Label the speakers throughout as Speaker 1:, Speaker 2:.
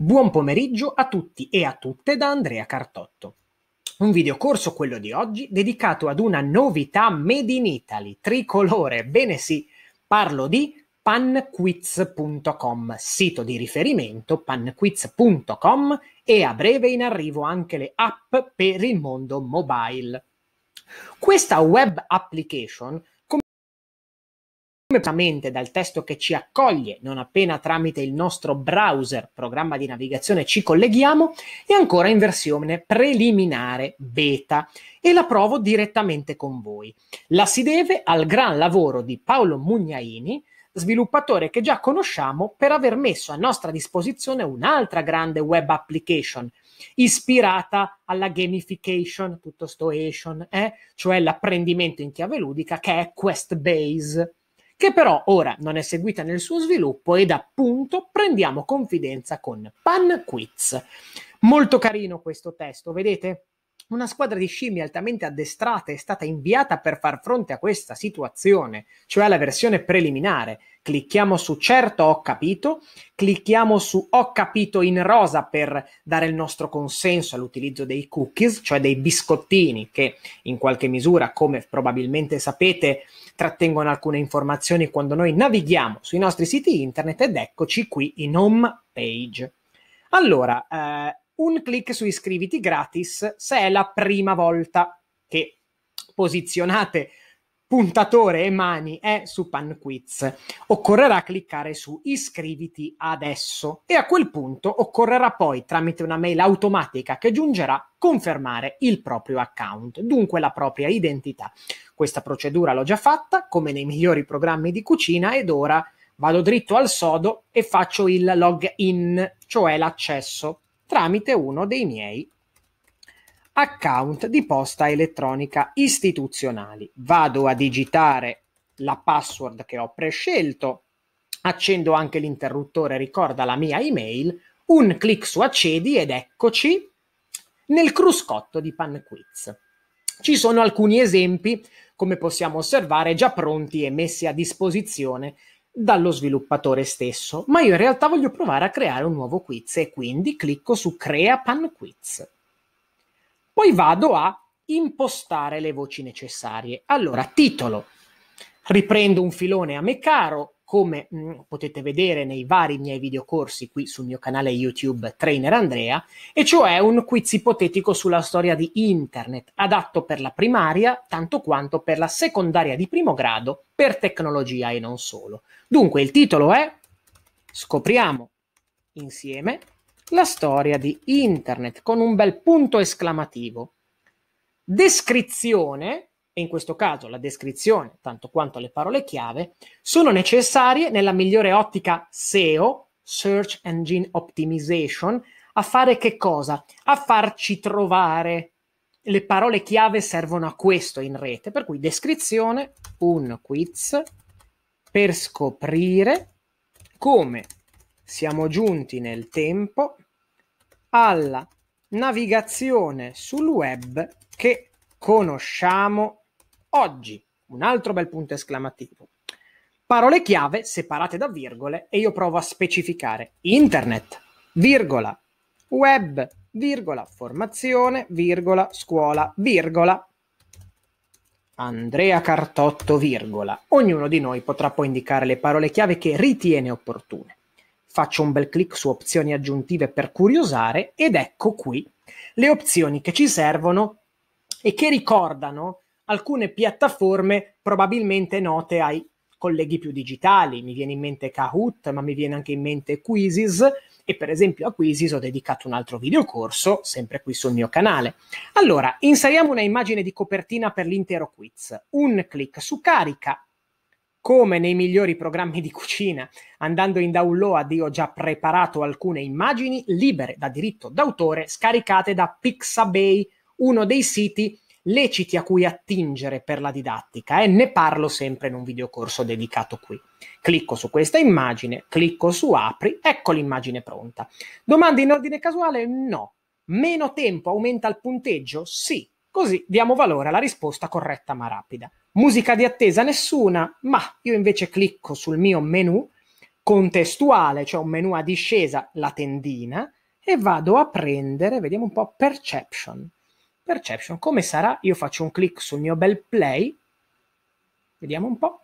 Speaker 1: Buon pomeriggio a tutti e a tutte da Andrea Cartotto. Un videocorso quello di oggi dedicato ad una novità made in Italy, tricolore, bene sì, parlo di panquiz.com, sito di riferimento panquiz.com e a breve in arrivo anche le app per il mondo mobile. Questa web application Diversamente dal testo che ci accoglie non appena tramite il nostro browser, programma di navigazione, ci colleghiamo, è ancora in versione preliminare beta e la provo direttamente con voi. La si deve al gran lavoro di Paolo Mugnaini, sviluppatore che già conosciamo per aver messo a nostra disposizione un'altra grande web application ispirata alla gamification, tutto sto Asian, eh? cioè l'apprendimento in chiave ludica che è Quest Base che però ora non è seguita nel suo sviluppo ed appunto prendiamo confidenza con PanQuiz. Molto carino questo testo, vedete? una squadra di scimmie altamente addestrata è stata inviata per far fronte a questa situazione, cioè alla versione preliminare. Clicchiamo su certo ho capito, clicchiamo su ho capito in rosa per dare il nostro consenso all'utilizzo dei cookies, cioè dei biscottini che in qualche misura, come probabilmente sapete, trattengono alcune informazioni quando noi navighiamo sui nostri siti internet ed eccoci qui in home page. Allora, eh, un clic su iscriviti gratis se è la prima volta che posizionate puntatore e mani è eh, su PanQuiz. Occorrerà cliccare su iscriviti adesso e a quel punto occorrerà poi tramite una mail automatica che giungerà confermare il proprio account, dunque la propria identità. Questa procedura l'ho già fatta come nei migliori programmi di cucina ed ora vado dritto al sodo e faccio il login, cioè l'accesso tramite uno dei miei account di posta elettronica istituzionali. Vado a digitare la password che ho prescelto, accendo anche l'interruttore, ricorda la mia email, un clic su accedi ed eccoci nel cruscotto di PanQuiz. Ci sono alcuni esempi, come possiamo osservare, già pronti e messi a disposizione dallo sviluppatore stesso, ma io in realtà voglio provare a creare un nuovo quiz e quindi clicco su Crea Pan Quiz. Poi vado a impostare le voci necessarie. Allora, titolo. Riprendo un filone a me caro, come mh, mm, potete vedere nei vari miei videocorsi qui sul mio canale YouTube Trainer Andrea, e cioè un quiz ipotetico sulla storia di Internet, adatto per la primaria tanto quanto per la secondaria di primo grado, per tecnologia e non solo. Dunque il titolo è Scopriamo insieme la storia di Internet con un bel punto esclamativo. Descrizione e in questo caso la descrizione, tanto quanto le parole chiave, sono necessarie nella migliore ottica SEO, Search Engine Optimization, a fare che cosa? A farci trovare. Le parole chiave servono a questo in rete, per cui descrizione, un quiz per scoprire come siamo giunti nel tempo alla navigazione sul web che conosciamo Oggi, un altro bel punto esclamativo. Parole chiave separate da virgole e io provo a specificare internet, virgola, web, virgola, formazione, virgola, scuola, virgola, Andrea Cartotto, virgola. Ognuno di noi potrà poi indicare le parole chiave che ritiene opportune. Faccio un bel clic su opzioni aggiuntive per curiosare ed ecco qui le opzioni che ci servono e che ricordano alcune piattaforme probabilmente note ai colleghi più digitali, mi viene in mente Kahoot, ma mi viene anche in mente Quizzes e per esempio a Quizzes ho dedicato un altro videocorso, sempre qui sul mio canale. Allora, inseriamo una immagine di copertina per l'intero quiz, un clic su carica, come nei migliori programmi di cucina, andando in download io ho già preparato alcune immagini libere da diritto d'autore scaricate da Pixabay, uno dei siti leciti a cui attingere per la didattica e eh? ne parlo sempre in un videocorso dedicato qui. Clicco su questa immagine, clicco su apri, ecco l'immagine pronta. Domande in ordine casuale? No. Meno tempo aumenta il punteggio? Sì. Così diamo valore alla risposta corretta ma rapida. Musica di attesa nessuna, ma io invece clicco sul mio menu contestuale, cioè un menu a discesa, la tendina, e vado a prendere, vediamo un po', perception. Perception, come sarà? Io faccio un clic sul mio bel play, vediamo un po'.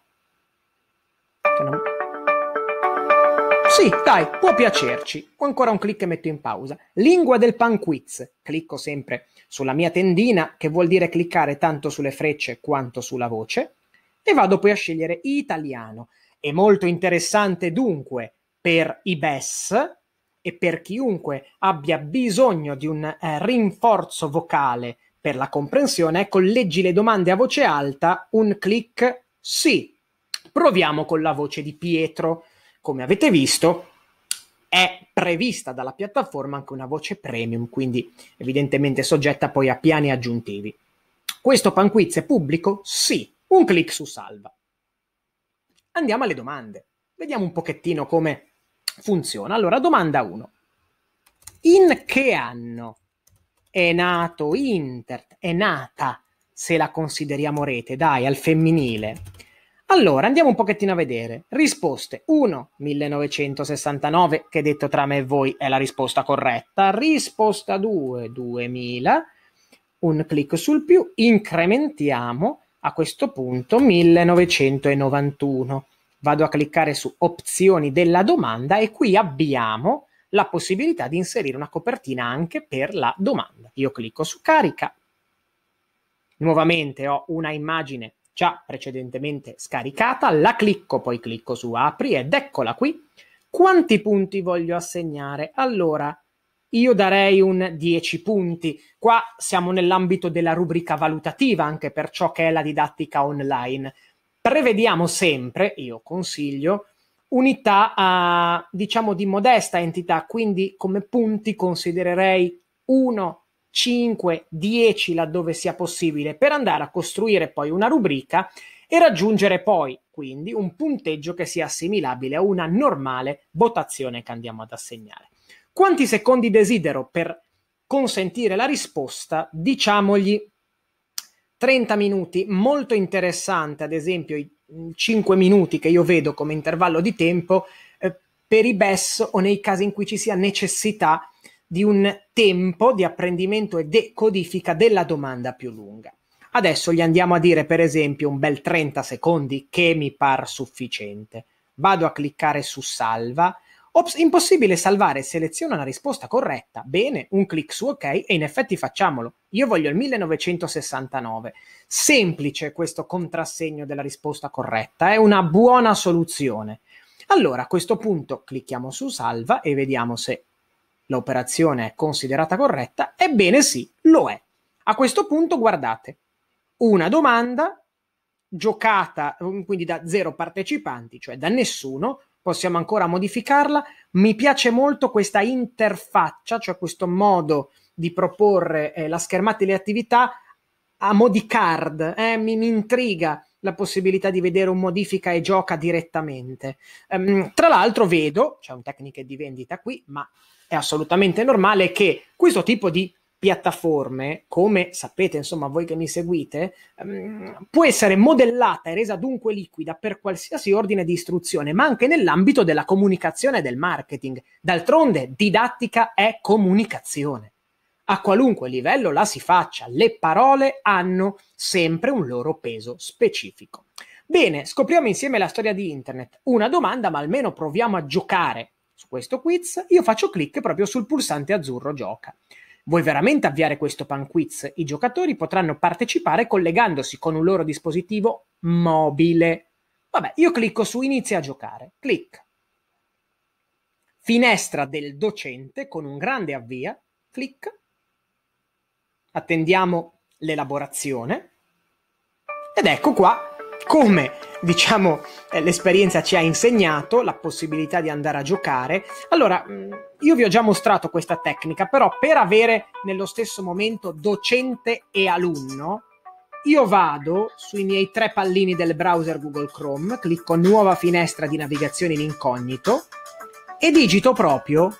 Speaker 1: Sì, dai, può piacerci. Ho ancora un clic e metto in pausa. Lingua del pan quiz. Clicco sempre sulla mia tendina, che vuol dire cliccare tanto sulle frecce quanto sulla voce, e vado poi a scegliere italiano. È molto interessante dunque per i BES, e per chiunque abbia bisogno di un eh, rinforzo vocale per la comprensione, ecco, leggi le domande a voce alta, un clic sì. Proviamo con la voce di Pietro. Come avete visto, è prevista dalla piattaforma anche una voce premium, quindi evidentemente soggetta poi a piani aggiuntivi. Questo panquiz è pubblico? Sì, un clic su salva. Andiamo alle domande. Vediamo un pochettino come funziona. Allora, domanda 1. In che anno è nato Internet? È nata, se la consideriamo rete, dai, al femminile. Allora, andiamo un pochettino a vedere. Risposte 1, 1969, che detto tra me e voi è la risposta corretta. Risposta 2, 2000. Un clic sul più, incrementiamo a questo punto 1991 vado a cliccare su opzioni della domanda e qui abbiamo la possibilità di inserire una copertina anche per la domanda. Io clicco su carica, nuovamente ho una immagine già precedentemente scaricata, la clicco, poi clicco su apri ed eccola qui. Quanti punti voglio assegnare? Allora, io darei un 10 punti. Qua siamo nell'ambito della rubrica valutativa, anche per ciò che è la didattica online prevediamo sempre, io consiglio, unità a, diciamo di modesta entità, quindi come punti considererei 1, 5, 10 laddove sia possibile, per andare a costruire poi una rubrica e raggiungere poi quindi un punteggio che sia assimilabile a una normale votazione che andiamo ad assegnare. Quanti secondi desidero per consentire la risposta? Diciamogli 30 minuti, molto interessante, ad esempio i 5 mm, minuti che io vedo come intervallo di tempo eh, per i BES o nei casi in cui ci sia necessità di un tempo di apprendimento e decodifica della domanda più lunga. Adesso gli andiamo a dire per esempio un bel 30 secondi che mi par sufficiente. Vado a cliccare su salva Ops, impossibile salvare seleziona la risposta corretta. Bene, un clic su ok e in effetti facciamolo. Io voglio il 1969. Semplice questo contrassegno della risposta corretta, è una buona soluzione. Allora, a questo punto clicchiamo su salva e vediamo se l'operazione è considerata corretta. Ebbene sì, lo è. A questo punto guardate, una domanda giocata quindi da zero partecipanti, cioè da nessuno, possiamo ancora modificarla. Mi piace molto questa interfaccia, cioè questo modo di proporre eh, la schermata e le attività a modi card. Eh, mi, mi, intriga la possibilità di vedere un modifica e gioca direttamente. Um, tra l'altro vedo, c'è un tecniche di vendita qui, ma è assolutamente normale che questo tipo di piattaforme, come sapete, insomma, voi che mi seguite, ehm, può essere modellata e resa dunque liquida per qualsiasi ordine di istruzione, ma anche nell'ambito della comunicazione e del marketing. D'altronde, didattica è comunicazione. A qualunque livello la si faccia, le parole hanno sempre un loro peso specifico. Bene, scopriamo insieme la storia di Internet. Una domanda, ma almeno proviamo a giocare su questo quiz. Io faccio clic proprio sul pulsante azzurro gioca. Vuoi veramente avviare questo pan quiz? I giocatori potranno partecipare collegandosi con un loro dispositivo mobile. Vabbè, io clicco su inizia a giocare. Clic. Finestra del docente con un grande avvia. Clic. Attendiamo l'elaborazione. Ed ecco qua come diciamo eh, l'esperienza ci ha insegnato, la possibilità di andare a giocare. Allora, mm, io vi ho già mostrato questa tecnica, però per avere nello stesso momento docente e alunno, io vado sui miei tre pallini del browser Google Chrome, clicco nuova finestra di navigazione in incognito e digito proprio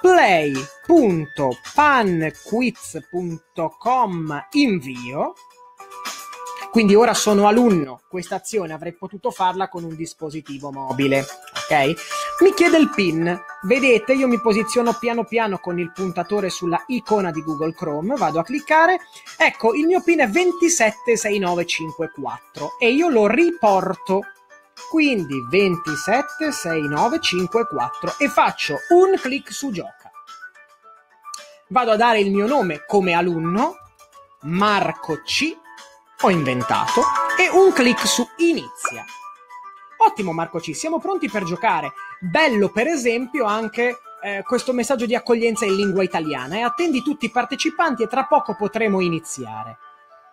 Speaker 1: play.panquiz.com invio quindi ora sono alunno, questa azione avrei potuto farla con un dispositivo mobile. Ok? Mi chiede il PIN. Vedete, io mi posiziono piano piano con il puntatore sulla icona di Google Chrome, vado a cliccare. Ecco, il mio PIN è 276954 e io lo riporto quindi 276954 e faccio un clic su gioca. Vado a dare il mio nome come alunno, Marco C, ho inventato e un clic su inizia. Ottimo Marco C, siamo pronti per giocare. Bello per esempio anche eh, questo messaggio di accoglienza in lingua italiana e attendi tutti i partecipanti e tra poco potremo iniziare.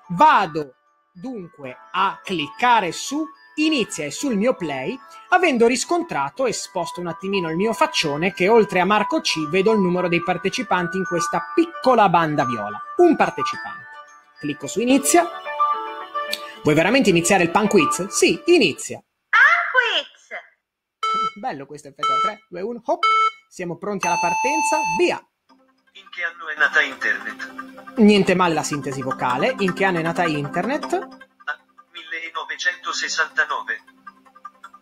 Speaker 1: Vado dunque a cliccare su inizia e sul mio play, avendo riscontrato e sposto un attimino il mio faccione che oltre a Marco C vedo il numero dei partecipanti in questa piccola banda viola. Un partecipante. Clicco su inizia Vuoi veramente iniziare il pan quiz? Sì, inizia! Pan Bello questo effetto. 3, 2, 1, hop! Siamo pronti alla partenza, via! In che anno è nata internet? Niente male la sintesi vocale. In che anno è nata internet? 1969. Ah,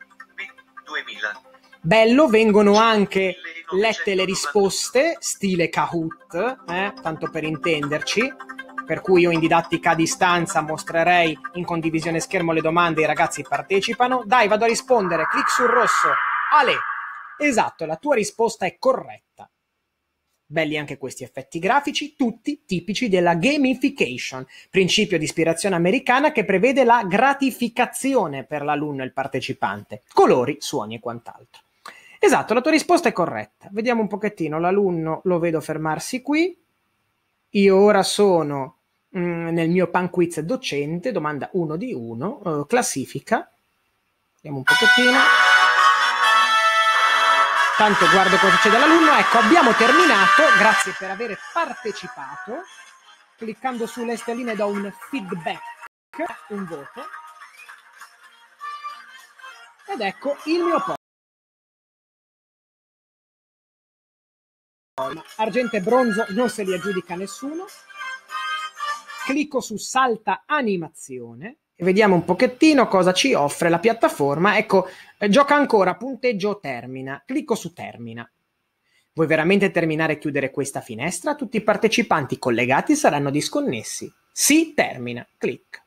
Speaker 1: 2000. Bello, vengono anche lette le risposte, stile Kahoot, eh, tanto per intenderci per cui io in didattica a distanza mostrerei in condivisione schermo le domande, i ragazzi partecipano. Dai, vado a rispondere, clic sul rosso. Ale, esatto, la tua risposta è corretta. Belli anche questi effetti grafici, tutti tipici della gamification, principio di ispirazione americana che prevede la gratificazione per l'alunno e il partecipante, colori, suoni e quant'altro. Esatto, la tua risposta è corretta. Vediamo un pochettino, l'alunno lo vedo fermarsi qui. Io ora sono Mm, nel mio pan quiz docente, domanda 1 di 1, eh, classifica. Vediamo un pochettino. Tanto guardo cosa c'è dall'alunno. Ecco, abbiamo terminato. Grazie per aver partecipato. Cliccando sulle stelline do un feedback, un voto. Ed ecco il mio posto. Argente e bronzo non se li aggiudica nessuno clicco su salta animazione e vediamo un pochettino cosa ci offre la piattaforma. Ecco, eh, gioca ancora, punteggio termina. Clicco su termina. Vuoi veramente terminare e chiudere questa finestra? Tutti i partecipanti collegati saranno disconnessi. Si termina. Clicco.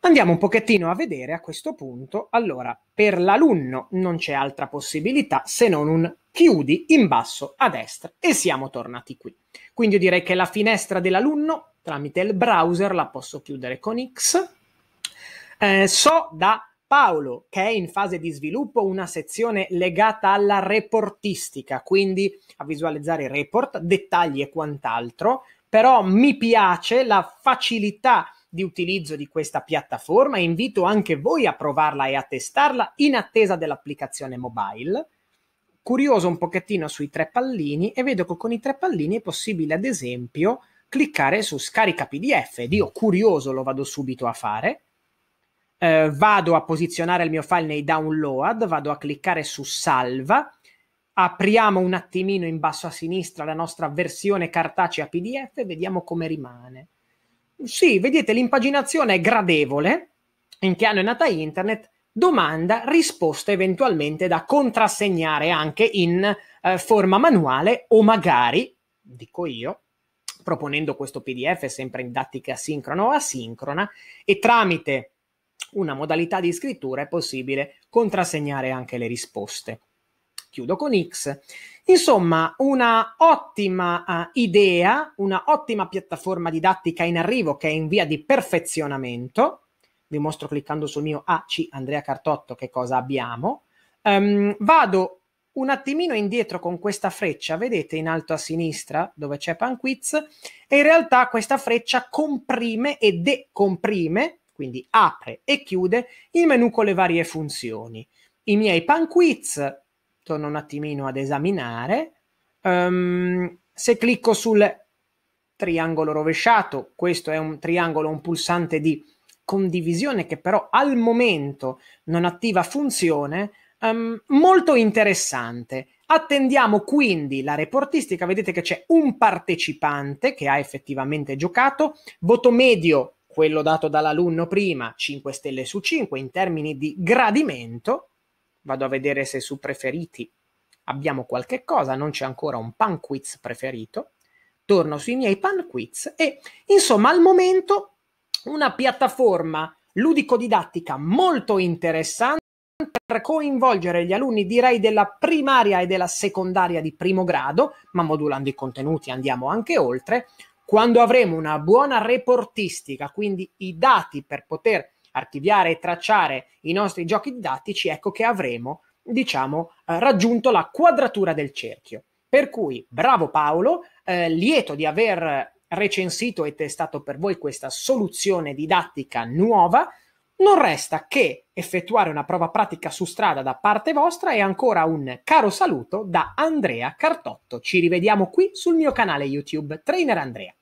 Speaker 1: Andiamo un pochettino a vedere a questo punto. Allora, per l'alunno non c'è altra possibilità se non un chiudi in basso a destra e siamo tornati qui. Quindi io direi che la finestra dell'alunno tramite il browser la posso chiudere con X. Eh, so da Paolo che è in fase di sviluppo una sezione legata alla reportistica, quindi a visualizzare i report, dettagli e quant'altro, però mi piace la facilità di utilizzo di questa piattaforma e invito anche voi a provarla e a testarla in attesa dell'applicazione mobile. Curioso un pochettino sui tre pallini e vedo che con i tre pallini è possibile, ad esempio, cliccare su scarica PDF ed io curioso lo vado subito a fare. Eh, vado a posizionare il mio file nei download, vado a cliccare su salva, apriamo un attimino in basso a sinistra la nostra versione cartacea PDF e vediamo come rimane sì, vedete l'impaginazione è gradevole, in piano è nata internet, domanda, risposta eventualmente da contrassegnare anche in eh, forma manuale o magari, dico io, proponendo questo PDF sempre in didattica sincrona o asincrona e tramite una modalità di scrittura è possibile contrassegnare anche le risposte chiudo con X. Insomma, una ottima uh, idea, una ottima piattaforma didattica in arrivo che è in via di perfezionamento. Vi mostro cliccando sul mio AC Andrea Cartotto che cosa abbiamo. Um, vado un attimino indietro con questa freccia, vedete in alto a sinistra dove c'è Panquiz, e in realtà questa freccia comprime e decomprime, quindi apre e chiude il menu con le varie funzioni. I miei Panquiz torno un attimino ad esaminare. Um, se clicco sul triangolo rovesciato, questo è un triangolo, un pulsante di condivisione che però al momento non attiva funzione, um, molto interessante. Attendiamo quindi la reportistica, vedete che c'è un partecipante che ha effettivamente giocato, voto medio, quello dato dall'alunno prima, 5 stelle su 5 in termini di gradimento, vado a vedere se su preferiti abbiamo qualche cosa, non c'è ancora un pan quiz preferito, torno sui miei pan quiz e insomma al momento una piattaforma ludico-didattica molto interessante per coinvolgere gli alunni direi della primaria e della secondaria di primo grado, ma modulando i contenuti andiamo anche oltre, quando avremo una buona reportistica, quindi i dati per poter archiviare e tracciare i nostri giochi didattici, ecco che avremo, diciamo, eh, raggiunto la quadratura del cerchio. Per cui, bravo Paolo, eh, lieto di aver recensito e testato per voi questa soluzione didattica nuova. Non resta che effettuare una prova pratica su strada da parte vostra e ancora un caro saluto da Andrea Cartotto. Ci rivediamo qui sul mio canale YouTube Trainer Andrea.